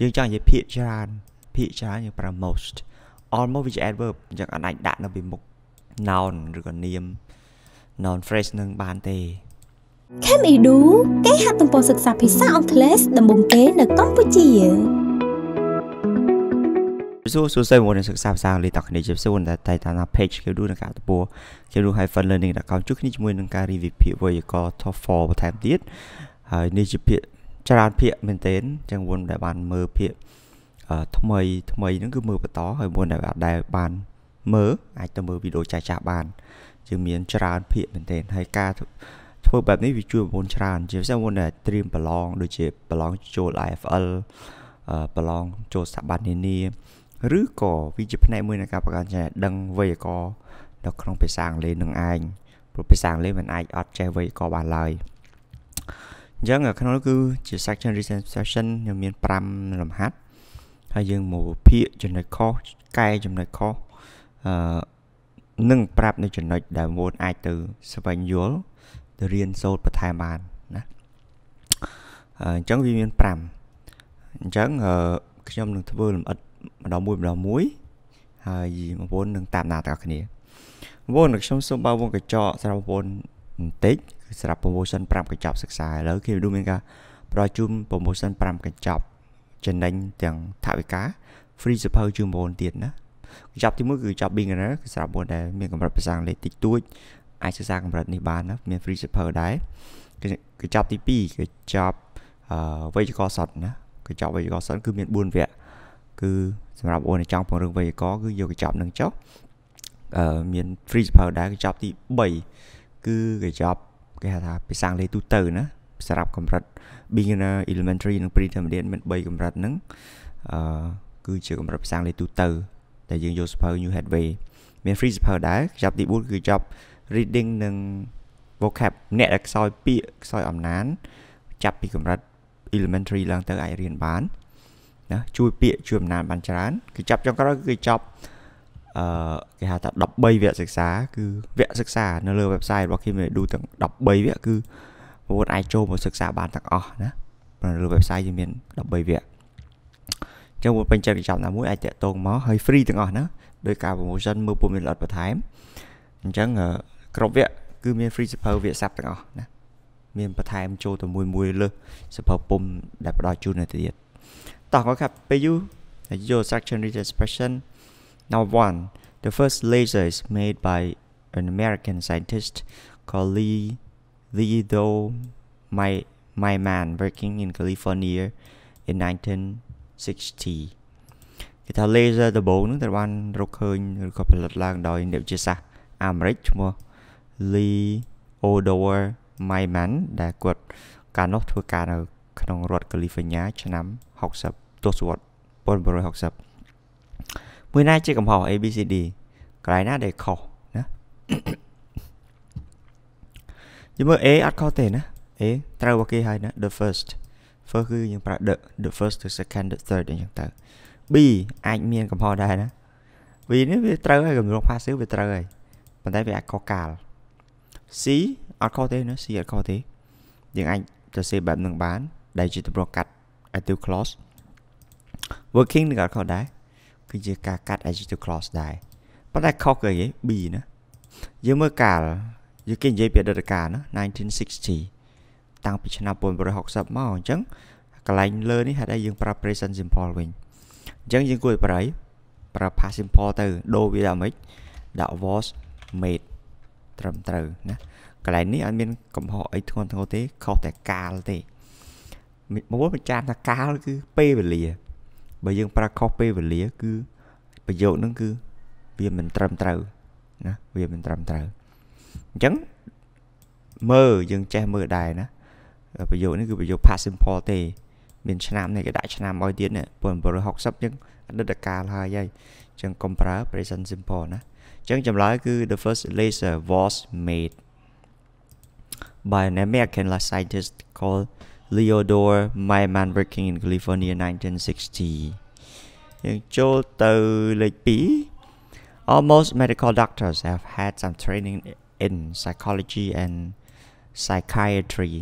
យើងចង់និយាយភាគច្រើនភាគច្រើនយើងប្រើ most almost វាជា adverb អញ្ចឹងអាចដាក់នៅពីមុខ noun ឬក៏នាម noun phrase នឹងបានទេ Kemidu គេ ហាត់ទំព័រសិក្សាភាសាអង់គ្លេសដំបូងគេនៅកម្ពុជាសួរសួរសិស្សមកនៅសិក្សាភាសាអង់គ្លេសតគ្នាជាសួរតែតែតាម page គេឌូនៅការទំព័រគេឌូ hyphen learning.com ជួយគ្នាជាមួយនឹងការ review ភាគវេយ្យាករណ៍ TOEFL បន្ថែមទៀតហើយនេះជាភាគច្រើនភាកមែនទែនចឹងមុនដែលបានមើលភាកថ្មីថ្មីហ្នឹងគឺមើលបន្តហើយមុនដែលដែលបានមើលអាចទៅមើលវីដេអូចាស់ចាស់បានជាងមានច្រើនភាកមែនទែនហើយការធ្វើបែបនេះវាជួយប្រព័ន្ធច្រើន ជាពិសេសមុនដែលត្រៀមប្រឡងដូចជាប្រឡងចូល IFL ប្រឡងចូលស្ថាប័ននានាឬក៏វាជាផ្នែកមួយនៃការបង្កើនចំណេះដឹងវេយ្យាករណ៍នៅក្នុងភាសាអង់គ្លេសនឹងឯងព្រោះភាសាអង់គ្លេសมันអាចអត់ចេះវេយ្យាករណ៍បានឡើយ។អញ្ចឹងក្នុងនោះគឺជា section recent section ខ្ញុំមាន5លំហាត់ហើយយើងមកភាកចំណុចខុសកែចំណុចខុសអឺនឹងប្រាប់នៅចំណុចដែលមុនអាចទៅស្វែងយល់ទៅរៀនសូត្របន្ថែមបានណាអញ្ចឹងវាមាន5អញ្ចឹងខ្ញុំនឹងធ្វើលំអិតម្ដងមួយម្ដងមួយហើយបងប្អូននឹងតាមដានទាំងអស់គ្នាបងប្អូនខ្ញុំសូមបើវងកញ្ចក់សម្រាប់បងប្អូនបន្តិចសម្រាប់ promotion 5កញ្ចប់សិក្សាឥឡូវគេដូចមានការប្រជុំ promotion 5កញ្ចប់ចំណេញទាំងថវិកា free សភៅជាមុនទៀតណាកញ្ចប់ទី1គឺកញ្ចប់ beginner គឺសម្រាប់បុគ្គលដែលមានកម្រិតភាសាអង់គ្លេសតិចតួចអាចសិក្សាកម្រិតនេះបានណាមាន free សភៅដែរកញ្ចប់ទី2កញ្ចប់វេយ្យាករណ៍សតណាកញ្ចប់វេយ្យាករណ៍សតគឺមាន4វគ្គគឺសម្រាប់បងប្អូនចង់ពង្រឹងវេយ្យាករណ៍គឺយកកញ្ចប់នឹងចុះអឺមាន free សភៅដែរកញ្ចប់ទី3គឺកញ្ចប់គេហៅថាភាសាអង់គ្លេសទូទៅណាសម្រាប់កម្រិត beginner elementary និង pre-intermediate មាន3កម្រិតហ្នឹងអឺគឺជាកម្រិតភាសាអង់គ្លេសទូទៅដែលយើងយកសភៅ New Headway មាន free សភៅដែរខ្ចប់ទី4គឺចប់ reading និង vocab អ្នកដែលខ្សោយពាក្យខ្សោយអំណាន ចាប់ពីកម្រិត elementary ឡើងទៅអាចរៀនបានណាជួយ ពាក្យជួយអំណានបានច្រើន គឺចាប់ចុងក្រោយគឺចប់អឺគេហៅថា13វគ្គសិក្សាគឺវគ្គសិក្សានៅលើ website របស់ Kim Edu ទាំង13វគ្គគឺបងប្អូនអាចចូលមកសិក្សាបានទាំងអស់ណានៅលើ website វាមាន13វគ្គអញ្ចឹងបងពេញចិត្តកញ្ចប់ណាមួយអាចតាក់ទងមកហើយ free ទាំងអស់ណាដោយការ promotion មើលពុំមានលត់បន្ថែមអញ្ចឹងគ្រប់វគ្គគឺមាន free សៀវភៅវគ្គសាប់ទាំងអស់ណាមានបន្ថែមចូលទៅមួយមួយ លើសសៀវភៅពុំដែលផ្ដល់ជូននៅទៀតតោះគាត់ខាប់ពេលយូរ your structure and expression Now one, the first laser is made by an American scientist called Lee Lido my my man working in California in 1960គេថា laser the the ដំបូងហ្នឹងត្រូវបានរកឃើញឬក៏ផលិតឡើងដោយអ្នកវិទ្យាសាស្ត្រអាមេរិកឈ្មោះ Lee Odor Myman ដែលគាត់កាលនោះធ្វើការនៅក្នុងរដ្ឋ California ឆ្នាំ60ទសវត្ស1960មួយណាជាកំហុស A B C D កន្លែងណាដែលខុសណាយើងមើល A អត់ខុសទេណា A ត្រូវរបស់គេហើយណា the first first គឺយើងប្រើ the the first the second the third អញ្ចឹងទៅ B អាចមានកំហុសដែរណា V នេះវាត្រូវហើយកម្រង passive វាត្រូវហើយប៉ុន្តែវាអាចខុសកាល C អត់ខុសទេណា C អត់ខុសទេយើងអាចទៅសេបែបនឹងបាន ដែលជាទម្រង់កាត់ active clause working នឹងអត់ខុសដែរគឺជាការកាត់ adjective clause ដែរប៉ុន្តែខុសគឺអី B ណាយើងមើលកាលយើងគេនិយាយពីអតីតកាលណា1960 តាំងពីឆ្នាំ1960មកអញ្ចឹងកន្លែងលើនេះហេតុអីយើង ប្រើ present simple វិញអញ្ចឹងយើងគួរប្រើប្រើ past simple ទៅដូរវាដាក់មិនដាក់ was made ត្រឹមត្រូវណាកន្លែងនេះអត់មានកំហុសអីធ្ងន់ធ្ងរទេខុសតែកាលទេមួយមិនចាំថាកាលគឺពេលវេលាបើយើងប្រើខុសពេលវេលាគឺប្រយោគហ្នឹងគឺវាមិនត្រឹមត្រូវណាវាមិនត្រឹមត្រូវអញ្ចឹងមើលយើងចេះមើលដែរណាប្រយោគនេះគឺប្រយោគ past simple ទេ មានឆ្នាំនេះគេដាក់ឆ្នាំឲ្យទៀតណា1960អញ្ចឹងអតីតកាលហើយហើយអញ្ចឹងកុំប្រើ present simple ណាអញ្ចឹងចម្លើយគឺ the first laser was made by an American scientist called Leodore Myman working in California 1960 យើងចូលទៅលេខ2 Almost medical doctors have had some training in psychology and psychiatry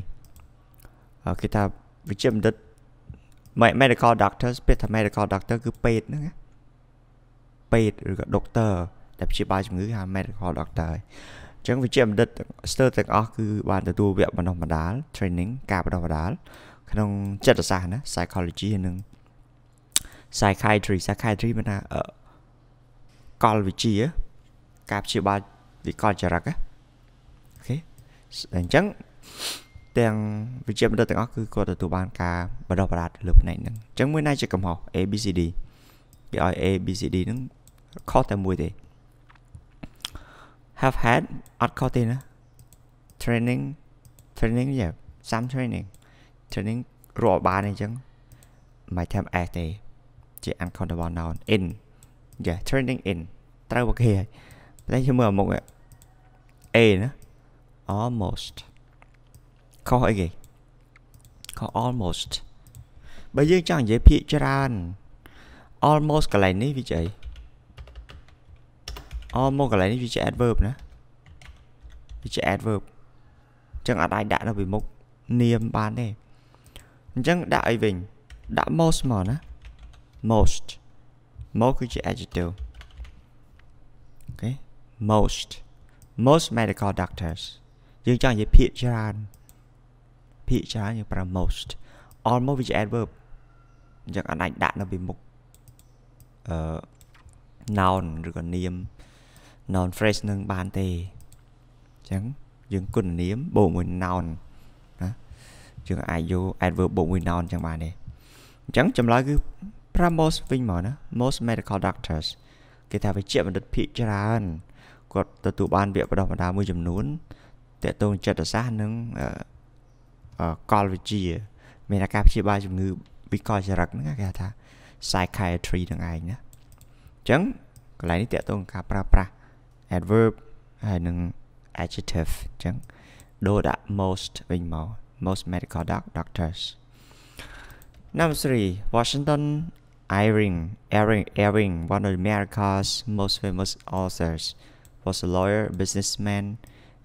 គេថាវិជ្ជាបណ្ឌិត oh, medical doctors ពាក្យថា medical doctor គឺពេទ្យហ្នឹងពេទ្យឬក៏ doctor ដែលព្យាបាលជំងឺហៅ medical doctor ចឹងវិជ្ជាបណ្ឌិតស្ទើរទាំងអស់គឺបានទទួលវគ្គបណ្ដុះបណ្ដាល training ការបណ្ដុះបណ្ដាលក្នុងចិត្តសាស្ត្រណា psychology និង psychiatry psychiatry មានថាកលវិជាការព្យាបាលវិកលចរិតណាអូខេអញ្ចឹងទាំងវិជ្ជាបណ្ឌិតទាំងអស់គឺគាត់ទទួលបាន ការបណ្ដុះបណ្ដាលលើផ្នែកហ្នឹងអញ្ចឹងមួយណាជាកំហុស ABCD គេឲ្យ ABCD ហ្នឹងខុសតែមួយទេ have had អត់ខុសទេណា training training យ៉ា some training training រាប់បានអញ្ចឹង my time as ទេជា uncountable noun in យ៉ា training in ត្រូវមកគេហើយតែខ្ញុំមើលមុខ A ណា almost ខុសអីគេខុស almost បើយើងចង់និយាយភាគច្រើន almost កន្លែងនេះវាជាអីអូមកកន្លែងនេះវាជា adverb ណាវាជា adverb អញ្ចឹងអាចដាក់នៅពីមុខនាមបានទេអញ្ចឹងដាក់អីវិញដាក់ most មកណា most most គឺជា adjective អូខេ most most medical doctors យើងចង់និយាយភាគច្រើនភាគច្រើនយើងប្រើ most almost វាជា adverb អញ្ចឹងអាចដាក់នៅពីមុខអឺ noun ឬក៏នាម noun phrase នឹងបានទេអញ្ចឹងយើងគុណនាមបូកមួយ noun ណាយើងអាចយក adverb បូកមួយ noun អញ្ចឹងបានទេអញ្ចឹងចម្លើយគឺ Pramos វិញមកណា most medical doctors គេថាវេជ្ជបណ្ឌិតភាគច្រើនគាត់ទទួលបានវគ្គបណ្ដុះបណ្ដាលមួយចំនួនតកតងចិត្តសាស្ត្រនិងកលវិទ្យាមានការព្យាបាលជំងឺវិកលចរិតហ្នឹងគេថា psychiatry ហ្នឹងឯងណាអញ្ចឹងកន្លែងនេះតកតងការប្រើប្រាស់ adverb ហើយនឹង adjective អញ្ចឹងដូរដាក់ most màu, most medical doctors Number 3 Washington Irving Irving Irving one of America's most famous authors was a lawyer businessman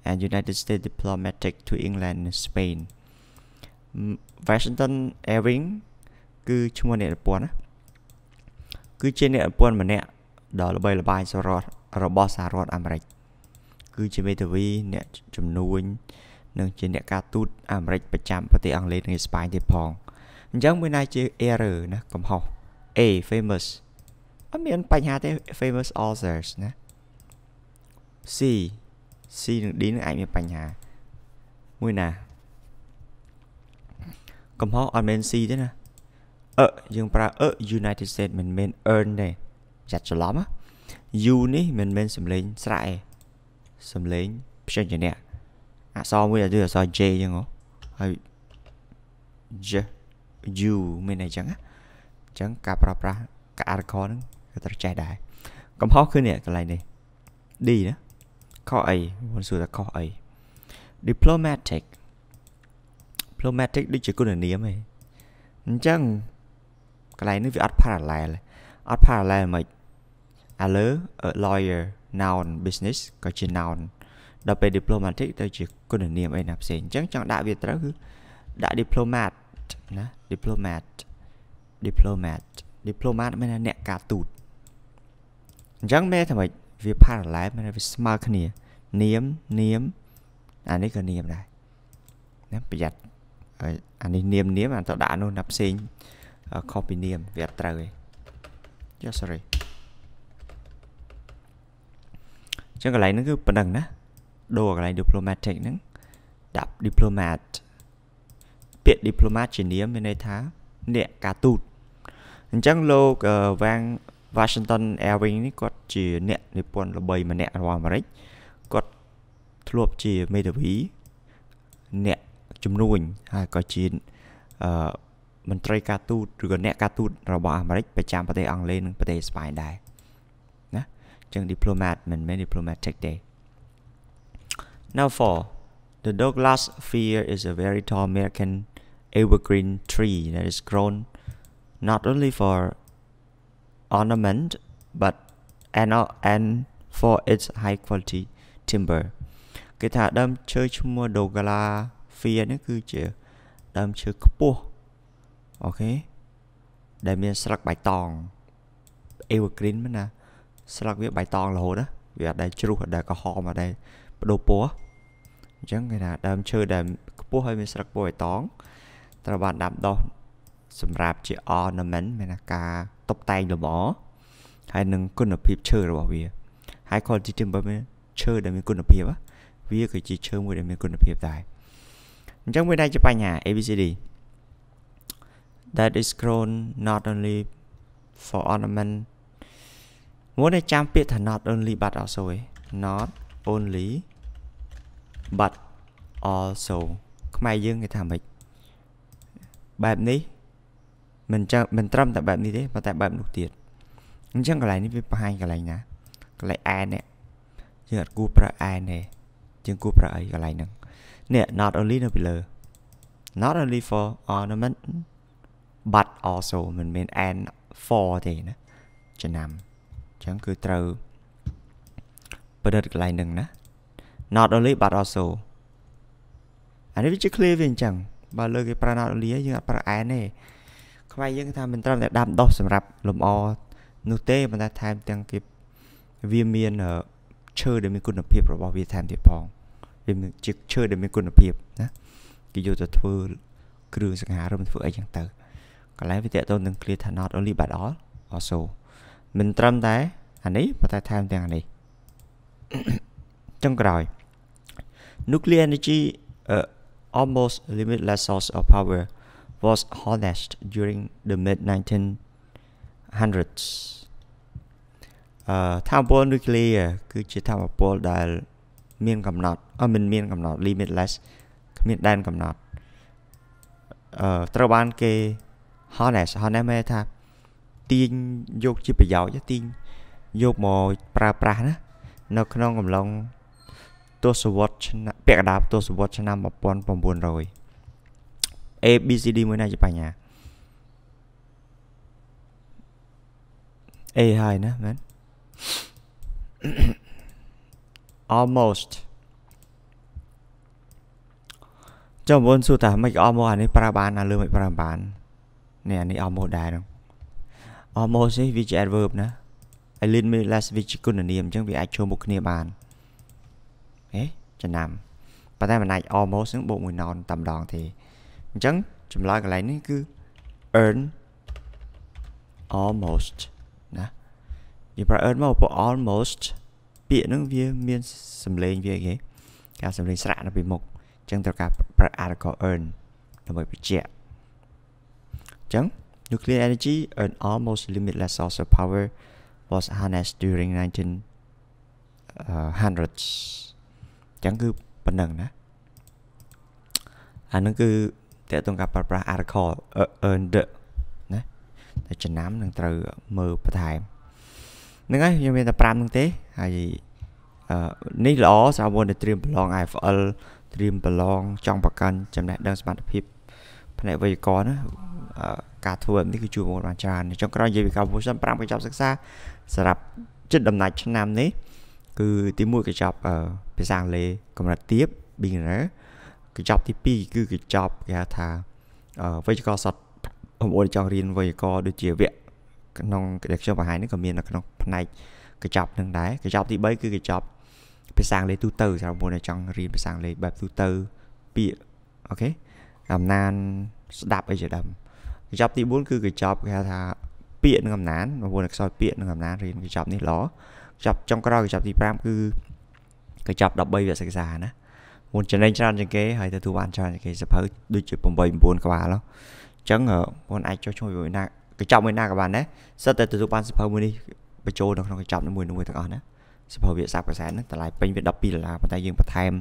and United States diplomatic to England and Spain Washington Irving cù cù chung một trên mà nè, đó là là bay គឺឈ្មោះអ្នកនិពន្ធណាគឺជាអ្នកនិពន្ធម្នាក់ដ៏ល្បីល្បាញសរោះរបស់សហរដ្ឋអាមេរិកគឺជាមេធាវីអ្នកជំនួញនិងជាអ្នកការទូតអាមេរិកប្រចាំប្រទេសអង់គ្លេសនិងស្ប៉ាញទៀតផងអញ្ចឹងមួយណៃជា error ណាកំហុស A famous អត់មានបញ្ហាទេ famous authors ណា C C និង D នឹងអាចមានបញ្ហាមួយណាកំហុសអត់មែន C ទេណាអឺយើងប្រើអឺ United States មិនមែន earn ទេចាត់ច្រឡំណា U នេះមិនមែនសំឡេងស្រែសំឡេងព្យញ្ជនៈអក្សរមួយដែលដូចអក្សរ J អញ្ចឹងហ៎ហើយ J U មានអីចឹងណាអញ្ចឹងការប្រើប្រាស់ការ article ហ្នឹងគឺត្រូវចេះដែរកំហុសគឺនេះកន្លែងនេះ D ណាខុសអីមិនសួរថាខុសអី diplomatic diplomatic ដូចជាគុណនាមឯងអញ្ចឹងកន្លែងនេះវាអត់ parallel អត់ parallel ហ្មងឥឡូវ lawyer noun business ក៏ជា noun ដល់ពេល diplomatic ទៅជាគុណនាមអីណាផ្សេងអញ្ចឹងចង់ដាក់វាត្រូវគឺដាក់ diplomat ណា diplomat diplomat diplomat មានអ្នកការទូតអញ្ចឹងមែនថាម៉េចវា parallel មានវាស្មើគ្នានាមនាមអានេះក៏នាមដែរណាប្រយ័ត្នអានេះនាមនាមអាទៅដាក់នោះណាផ្សេងខុសពីនាមវាត្រូវឯង Yeah sorry អញ្ចឹងកន្លែងហ្នឹងគឺប៉ុណ្ណឹងណាដូរកន្លែង diplomatic ហ្នឹងដាក់ diplomat ពាក្យ diplomat ជានាមមានន័យថាអ្នកការទូតអញ្ចឹងលោកវាង Washington Irving នេះគាត់ជាអ្នកនិពន្ធល្បីម្នាក់របស់អាមេរិកគាត់ធ្លាប់ជាមេធាវីអ្នកជំនួញហើយក៏ជាអឺមន្ត្រីការទូតឬក៏អ្នកការទូតរបស់អាមេរិកប្រចាំប្រទេសអង់គ្លេសនិងប្រទេសស្ប៉ាញដែរចឹង diplomat មិនមែន diplomatic ទេ Now for the Douglas fir is a very tall American evergreen tree that is grown not only for ornament but and and for its high quality timber គេថាដើមឈើឈ្មោះ Douglas fir នេះគឺជាដើមឈើខ្ពស់អូខេដែលមានស្លឹកបៃតង evergreen ហ្នឹងណាស្លឹកវាបៃតងរហូតណាវាអត់ដែលជ្រុះអត់ដែលក្រហមអត់ដែលបដូរពណ៌អញ្ចឹងគេថាដើមឈើដែលខ្ពស់ហើយមានស្លឹកពណ៌បៃតងត្រូវបានដាំដុះសម្រាប់ជា ornament មានការតុបតែងលម្អហើយនឹងគុណភាពឈើរបស់វា high quality timber មានឈើដែលមានគុណភាពវាគឺជាឈើមួយដែលមានគុណភាពដែរអញ្ចឹងវាដែរជាបញ្ហា ABCD that is grown not only for ornament មួយតែចាំពាក្យថា not only but also ឯង not only but also ខ្មែរយើងគេថាម៉េចបែបនេះមិនចាំមិនត្រឹមតែបែបនេះទេប៉ុន្តែបែបនោះទៀតអញ្ចឹងកន្លែងនេះវាបង្ហាញកន្លែងណាកន្លែងអែនេះយើងអត់គួរប្រើអែនទេយើងគួរប្រើអីកន្លែងហ្នឹងនេះ not only នៅពីលើ not only for ornament but also មិនមែន and for ទេណាចំណាំចឹងគឺត្រូវប្រឌិតកន្លែងហ្នឹងណា not only but also អានេះវាជា clear វាអញ្ចឹងបើលើគេប្រើ not only យើងអត់ប្រើ and ទេខ្វៃយើងថាមិនត្រឹមតែដាំដុះសម្រាប់លំអនោះទេប៉ុន្តែថែមទាំងគេវាមានឈើដែលមានគុណភាពរបស់វាថែមទៀតផងវាមានជាឈើដែលមានគុណភាពណាគេយកទៅធ្វើគ្រឿងសង្ហារឹមធ្វើអីចឹងទៅកន្លែងវាតកតទៅនឹង clear ថា not only but all also មិនត្រឹមតែអានេះប៉ុន្តែថែមទាំងអានេះចុងក្រោយ nuclear energy uh, almost limitless source of power was harnessed during the mid 1900s អឺថាមពល nuclear គឺជាថាមពលដែល មានកំណត់អមិនមាន កំណត់ limitless គ្មានដែនកំណត់អឺត្រូវបាន គេ harness harness ហៅថាទាញយកជាប្រយោជន៍ទាញយកមកប្រើប្រាស់ណា នៅ ក្នុងកំឡុងទសវត្សឆ្នាំពាក់កណ្ដាលទសវត្សឆ្នាំ1900 ABCD មួយណាជាបញ្ញា A ហើយណាមែន almost ចាំបងសួរថាមិនអស់មកអានេះប្រើបានណាលើមិនប្រើបាននេះអានេះអស់មកដែរហ្នឹង almost នេះវាជា adverb ណា I lean me last វាជាគុណនាមអញ្ចឹងវាអាចចូលមុខគ្នាបានហេចំណាំប៉ុន្តែមិនអាច almost នឹងបូកមួយ noun តែម្ដងទេអញ្ចឹងចម្លើយកន្លែងនេះគឺ earn almost ណានិយាយប្រ earn មកព្រោះ almost ពាក្យហ្នឹងវាមានសំឡេង វាគេការសំឡេងស្រាក់នៅពីមុខអញ្ចឹងត្រូវការប្រើ article earn ដើម្បីបញ្ជាក់អញ្ចឹង Nuclear energy, an almost limitless source of power, was harnessed during 1900s ចឹងគឺប៉ុណ្ណឹងណាអានឹងគឺតើតុងការប្រើប្រាស់ article earned ណាតែចំណាំនឹងត្រូវមើលបន្ថែមហ្នឹងហើយខ្ញុំមានតែ5ហ្នឹងទេហើយនេះល្អសម្រាប់អ្នកត្រៀមប្រឡង AFL ត្រៀមប្រឡងចង់ប្រកាន់ចំណេះដឹងសមត្ថភាពផ្នែកវេយ្យាករណ៍ណាការធ្វើនេះគឺជួយបងបានច្រើនចុងក្រោយនិយាយពីការប្រសិន5កញ្ចប់សិក្សាសម្រាប់ចិត្តដំណាច់ឆ្នាំនេះគឺទី1កញ្ចប់ភាសាអង់គ្លេសកម្រិតទាប beginner កញ្ចប់ទី2គឺកញ្ចប់គេហៅថាវេយ្យាករណ៍សតខ្ញុំអូនចង់រៀនវេយ្យាករណ៍ដូចជាវគ្គក្នុងដែលខ្ញុំបង្ហាញនេះក៏មាននៅក្នុងផ្នែកកញ្ចប់នឹងដែរកញ្ចប់ទី3គឺកញ្ចប់ភាសាអង់គ្លេសទូទៅសម្រាប់បងដែលចង់រៀនភាសាអង់គ្លេសបែបទូទៅពាក្យអូខេអំណានស្ដាប់អីជាដើមកញ្ចប់ទី4គឺកញ្ចប់គេហៅថា ពាក្យនឹងអំណានព្រោះអក្សរពាក្យនឹងអំណានរៀនកញ្ចប់នេះល្អកញ្ចប់ចុងក្រោយកញ្ចប់ទី5គឺកញ្ចប់13វគ្គសិក្សាណាមុនចំណេញច្រើនជាងគេហើយទទួលបានច្រើនជាងគេសភៅដូចជា8 9ក្បាលអញ្ចឹងមុនអាចចុះឈ្មោះមួយណាកញ្ចប់មួយណាក៏បានដែរសិតតែទទួលបានសភៅមួយនេះបញ្ចូលនៅក្នុងកញ្ចប់មួយមួយទាំងអស់ណាសភៅវាសាប់កសែនហ្នឹងតម្លៃពេញវា12ដុល្លារប៉ុន្តែយើងបន្ថែម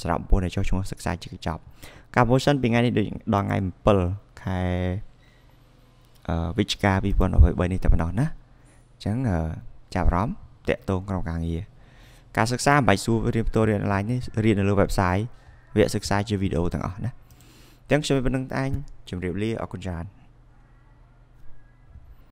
សម្រាប់ពួកដែលចុះឈ្មោះសិក្សាជាចប់ការ promotion ពីថ្ងៃនេះដូចដល់ថ្ងៃ7ខែអឺវិច្ឆិកា2023នេះតែប៉ុណ្ណោះណាអញ្ចឹងចាប់អារម្មណ៍តាក់ទងក្នុងការងារការសិក្សាបាយសួររៀនផ្ទាល់រៀនអនឡាញនេះរៀននៅលើ website វគ្គសិក្សាជាវីដេអូទាំងអស់ណាទាំងខ្ញុំប៉ុណ្្នឹងតែងជម្រាបលាអរគុណច្រើន